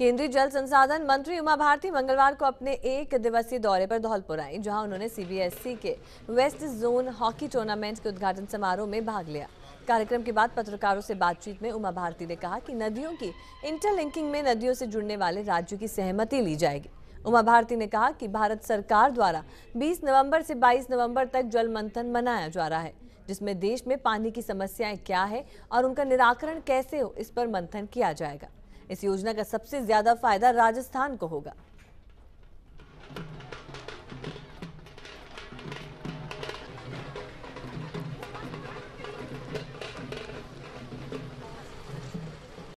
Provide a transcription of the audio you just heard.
केंद्रीय जल संसाधन मंत्री उमा भारती मंगलवार को अपने एक दिवसीय दौरे पर धौलपुर आई जहां उन्होंने सीबीएसई e के वेस्ट जोन हॉकी टूर्नामेंट के उद्घाटन समारोह में भाग लिया कार्यक्रम के बाद पत्रकारों से बातचीत में उमा भारती ने कहा कि नदियों की इंटरलिंकिंग में नदियों से जुड़ने वाले राज्यों की सहमति ली जाएगी उमा भारती ने कहा कि भारत सरकार द्वारा 20 नवंबर से 22 नवंबर तक जल मंथन मनाया जा रहा है जिसमें देश में पानी की समस्याएं क्या है और उनका निराकरण कैसे हो इस पर मंथन किया जाएगा इस योजना का सबसे ज्यादा फायदा राजस्थान को होगा